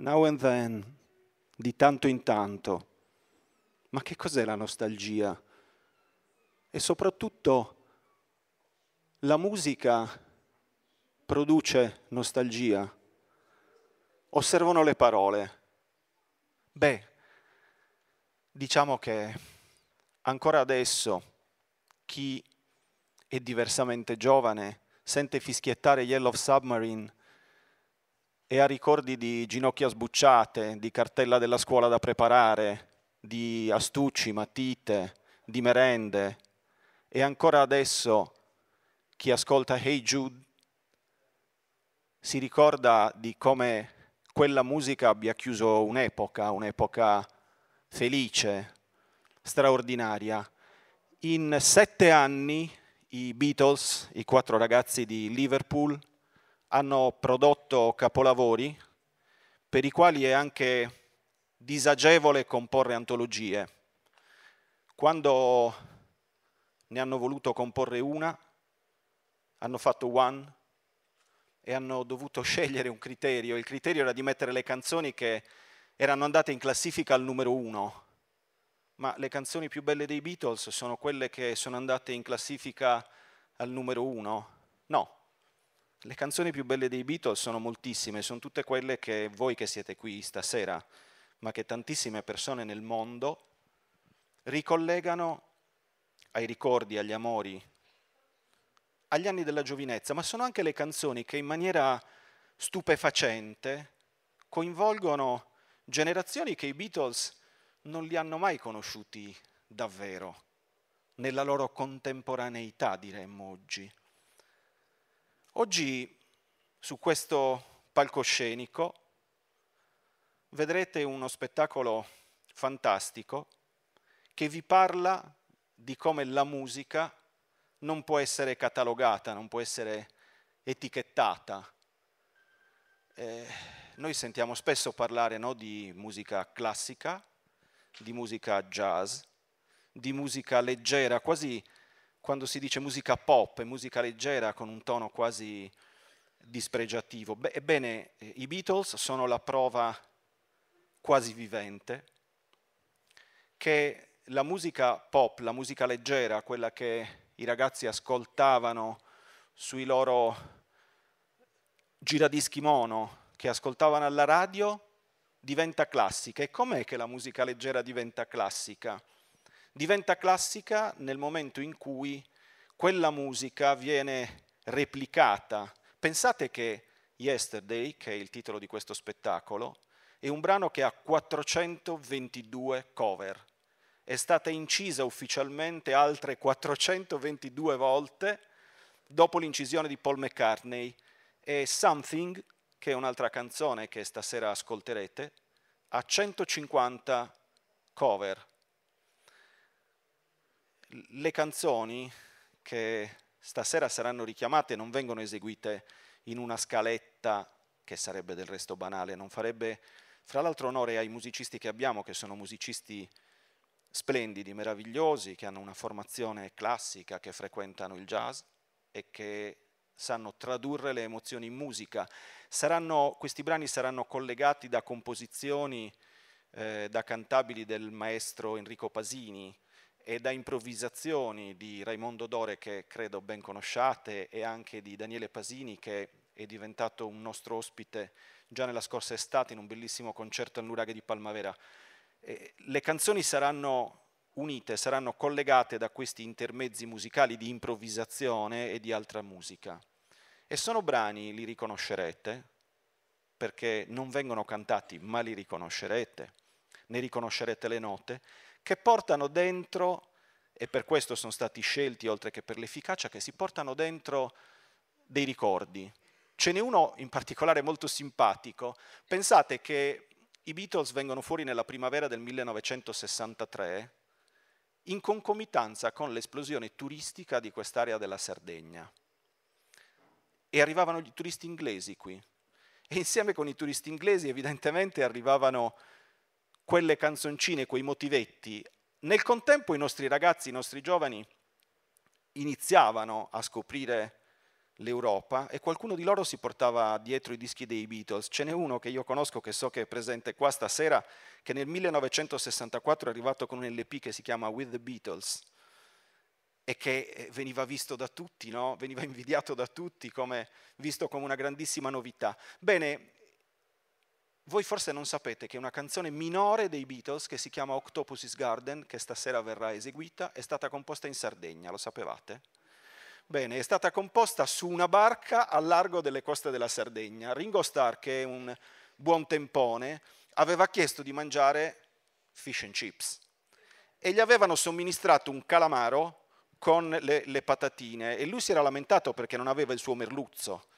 now and then, di tanto in tanto. Ma che cos'è la nostalgia? E soprattutto la musica produce nostalgia. Osservano le parole. Beh, diciamo che ancora adesso chi è diversamente giovane sente fischiettare Yellow Submarine e ha ricordi di ginocchia sbucciate, di cartella della scuola da preparare, di astucci, matite, di merende. E ancora adesso chi ascolta Hey Jude si ricorda di come quella musica abbia chiuso un'epoca, un'epoca felice, straordinaria. In sette anni i Beatles, i quattro ragazzi di Liverpool, hanno prodotto capolavori per i quali è anche disagevole comporre antologie. Quando ne hanno voluto comporre una, hanno fatto one e hanno dovuto scegliere un criterio. Il criterio era di mettere le canzoni che erano andate in classifica al numero uno, ma le canzoni più belle dei Beatles sono quelle che sono andate in classifica al numero uno? No, le canzoni più belle dei Beatles sono moltissime, sono tutte quelle che voi che siete qui stasera, ma che tantissime persone nel mondo ricollegano ai ricordi, agli amori, agli anni della giovinezza, ma sono anche le canzoni che in maniera stupefacente coinvolgono generazioni che i Beatles non li hanno mai conosciuti davvero, nella loro contemporaneità, diremmo oggi. Oggi su questo palcoscenico vedrete uno spettacolo fantastico che vi parla di come la musica non può essere catalogata, non può essere etichettata. Eh, noi sentiamo spesso parlare no, di musica classica, di musica jazz, di musica leggera, quasi quando si dice musica pop e musica leggera con un tono quasi dispregiativo. Be- ebbene, i Beatles sono la prova quasi vivente che la musica pop, la musica leggera, quella che i ragazzi ascoltavano sui loro giradischi mono che ascoltavano alla radio diventa classica. E com'è che la musica leggera diventa classica? diventa classica nel momento in cui quella musica viene replicata. Pensate che Yesterday, che è il titolo di questo spettacolo, è un brano che ha 422 cover. È stata incisa ufficialmente altre 422 volte dopo l'incisione di Paul McCartney e Something, che è un'altra canzone che stasera ascolterete, ha 150 cover le canzoni che stasera saranno richiamate non vengono eseguite in una scaletta che sarebbe del resto banale, non farebbe fra l'altro onore ai musicisti che abbiamo, che sono musicisti splendidi, meravigliosi, che hanno una formazione classica, che frequentano il jazz e che sanno tradurre le emozioni in musica. Saranno, questi brani saranno collegati da composizioni, eh, da cantabili del maestro Enrico Pasini, e da improvvisazioni di Raimondo Dore che credo ben conosciate e anche di Daniele Pasini che è diventato un nostro ospite già nella scorsa estate in un bellissimo concerto al di Palmavera. Eh, le canzoni saranno unite, saranno collegate da questi intermezzi musicali di improvvisazione e di altra musica. E sono brani, li riconoscerete, perché non vengono cantati, ma li riconoscerete, ne riconoscerete le note che portano dentro, e per questo sono stati scelti oltre che per l'efficacia, che si portano dentro dei ricordi. Ce n'è uno in particolare molto simpatico. Pensate che i Beatles vengono fuori nella primavera del 1963 in concomitanza con l'esplosione turistica di quest'area della Sardegna. E arrivavano i turisti inglesi qui. E insieme con i turisti inglesi evidentemente arrivavano quelle canzoncine, quei motivetti. Nel contempo i nostri ragazzi, i nostri giovani iniziavano a scoprire l'Europa e qualcuno di loro si portava dietro i dischi dei Beatles. Ce n'è uno che io conosco, che so che è presente qua stasera, che nel 1964 è arrivato con un LP che si chiama With the Beatles e che eh, veniva visto da tutti, no? veniva invidiato da tutti, come, visto come una grandissima novità. Bene, voi forse non sapete che una canzone minore dei Beatles, che si chiama Octopus's Garden, che stasera verrà eseguita, è stata composta in Sardegna, lo sapevate? Bene, è stata composta su una barca al largo delle coste della Sardegna. Ringo Starr, che è un buon tempone, aveva chiesto di mangiare fish and chips e gli avevano somministrato un calamaro con le, le patatine e lui si era lamentato perché non aveva il suo merluzzo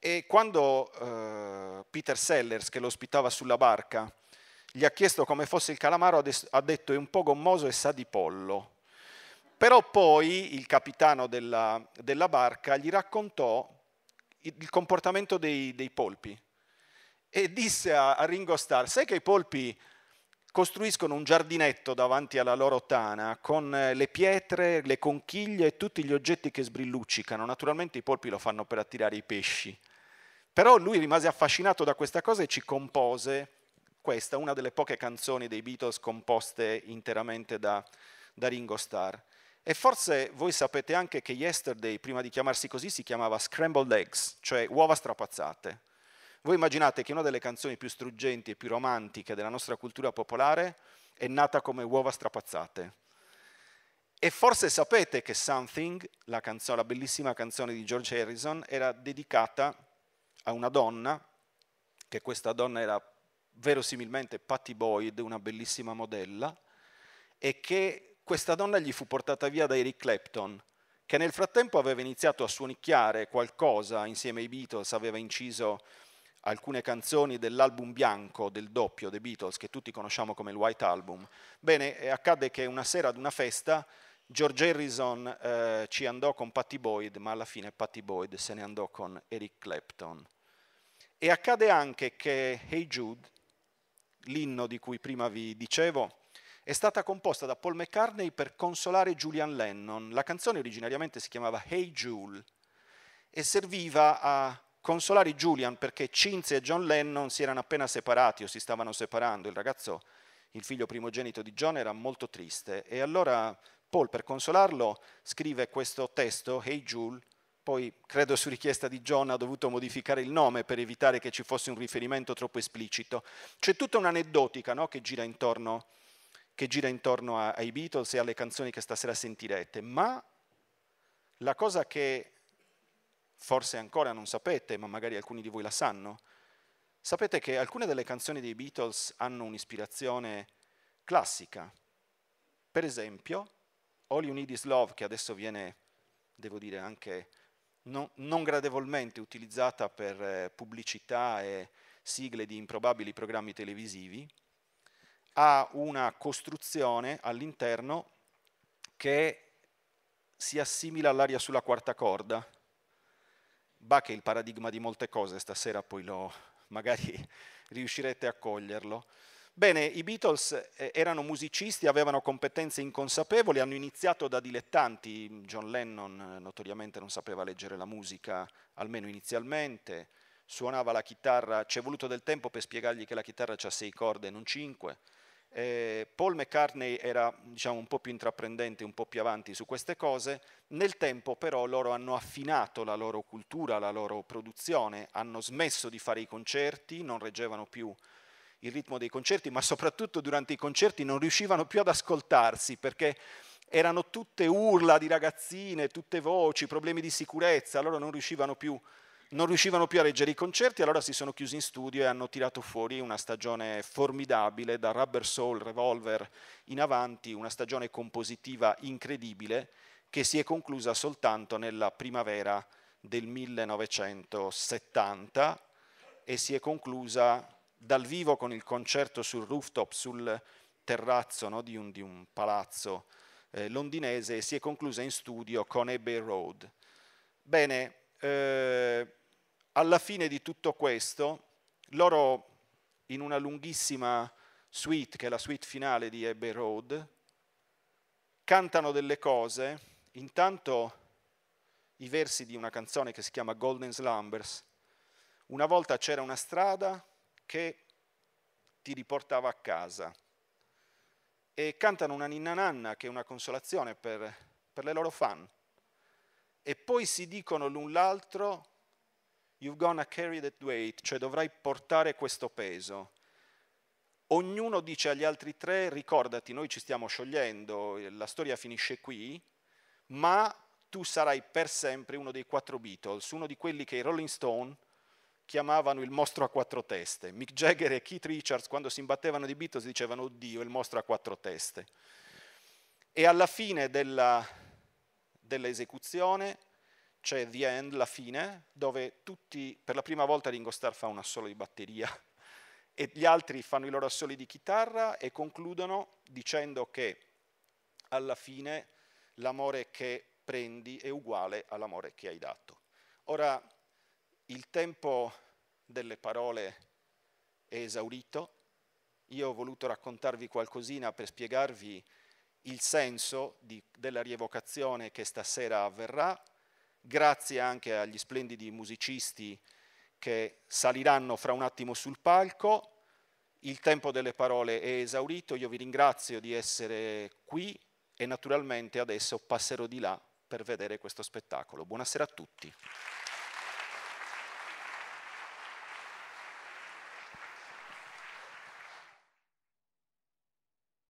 e quando eh, Peter Sellers, che lo ospitava sulla barca, gli ha chiesto come fosse il calamaro, ha detto è un po' gommoso e sa di pollo. Però poi il capitano della, della barca gli raccontò il comportamento dei, dei polpi e disse a, a Ringo Starr, sai che i polpi costruiscono un giardinetto davanti alla loro tana con eh, le pietre, le conchiglie e tutti gli oggetti che sbrilluccicano. Naturalmente i polpi lo fanno per attirare i pesci. Però lui rimase affascinato da questa cosa e ci compose questa, una delle poche canzoni dei Beatles composte interamente da, da Ringo Starr. E forse voi sapete anche che Yesterday, prima di chiamarsi così, si chiamava Scrambled Eggs, cioè uova strapazzate. Voi immaginate che una delle canzoni più struggenti e più romantiche della nostra cultura popolare è nata come uova strapazzate. E forse sapete che Something, la, canzone, la bellissima canzone di George Harrison, era dedicata a una donna, che questa donna era verosimilmente Patty Boyd, una bellissima modella, e che questa donna gli fu portata via da Eric Clapton, che nel frattempo aveva iniziato a suonicchiare qualcosa insieme ai Beatles, aveva inciso alcune canzoni dell'album bianco del doppio dei Beatles, che tutti conosciamo come il White Album. Bene, accadde che una sera ad una festa George Harrison eh, ci andò con Patti Boyd, ma alla fine Patti Boyd se ne andò con Eric Clapton. E accade anche che Hey Jude, l'inno di cui prima vi dicevo, è stata composta da Paul McCartney per consolare Julian Lennon. La canzone originariamente si chiamava Hey Jule e serviva a consolare Julian perché Cinzia e John Lennon si erano appena separati o si stavano separando, il ragazzo, il figlio primogenito di John, era molto triste e allora Paul per consolarlo scrive questo testo, Hey Jules, poi credo su richiesta di John ha dovuto modificare il nome per evitare che ci fosse un riferimento troppo esplicito. C'è tutta un'aneddotica no, che gira intorno, che gira intorno a, ai Beatles e alle canzoni che stasera sentirete, ma la cosa che forse ancora non sapete, ma magari alcuni di voi la sanno, sapete che alcune delle canzoni dei Beatles hanno un'ispirazione classica. Per esempio, All You Need Is Love, che adesso viene, devo dire, anche non, non gradevolmente utilizzata per eh, pubblicità e sigle di improbabili programmi televisivi, ha una costruzione all'interno che si assimila all'aria sulla quarta corda Bach è il paradigma di molte cose, stasera poi lo, magari riuscirete a coglierlo. Bene, i Beatles eh, erano musicisti, avevano competenze inconsapevoli, hanno iniziato da dilettanti, John Lennon eh, notoriamente non sapeva leggere la musica, almeno inizialmente, suonava la chitarra, ci è voluto del tempo per spiegargli che la chitarra ha sei corde e non cinque, eh, Paul McCartney era diciamo, un po' più intraprendente, un po' più avanti su queste cose, nel tempo però loro hanno affinato la loro cultura, la loro produzione, hanno smesso di fare i concerti, non reggevano più il ritmo dei concerti, ma soprattutto durante i concerti non riuscivano più ad ascoltarsi perché erano tutte urla di ragazzine, tutte voci, problemi di sicurezza, loro non riuscivano più a non riuscivano più a reggere i concerti, allora si sono chiusi in studio e hanno tirato fuori una stagione formidabile, da Rubber Soul Revolver in avanti, una stagione compositiva incredibile che si è conclusa soltanto nella primavera del 1970 e si è conclusa dal vivo con il concerto sul rooftop, sul terrazzo no, di, un, di, un, palazzo eh, londinese e si è conclusa in studio con Abbey Road. Bene, eh, alla fine di tutto questo, loro in una lunghissima suite, che è la suite finale di Abbey Road, cantano delle cose, intanto i versi di una canzone che si chiama Golden Slumbers. Una volta c'era una strada che ti riportava a casa e cantano una ninna nanna che è una consolazione per, per le loro fan. E poi si dicono l'un l'altro you're gonna carry that weight, cioè dovrai portare questo peso. Ognuno dice agli altri tre, ricordati, noi ci stiamo sciogliendo, la storia finisce qui, ma tu sarai per sempre uno dei quattro Beatles, uno di quelli che i Rolling Stone chiamavano il mostro a quattro teste. Mick Jagger e Keith Richards, quando si imbattevano di Beatles, dicevano, oddio, il mostro a quattro teste. E alla fine della, dell'esecuzione c'è The End, la fine, dove tutti, per la prima volta Ringo Starr fa un assolo di batteria e gli altri fanno i loro assoli di chitarra e concludono dicendo che alla fine l'amore che prendi è uguale all'amore che hai dato. Ora, il tempo delle parole è esaurito, io ho voluto raccontarvi qualcosina per spiegarvi il senso di, della rievocazione che stasera avverrà grazie anche agli splendidi musicisti che saliranno fra un attimo sul palco. Il tempo delle parole è esaurito, io vi ringrazio di essere qui e naturalmente adesso passerò di là per vedere questo spettacolo. Buonasera a tutti.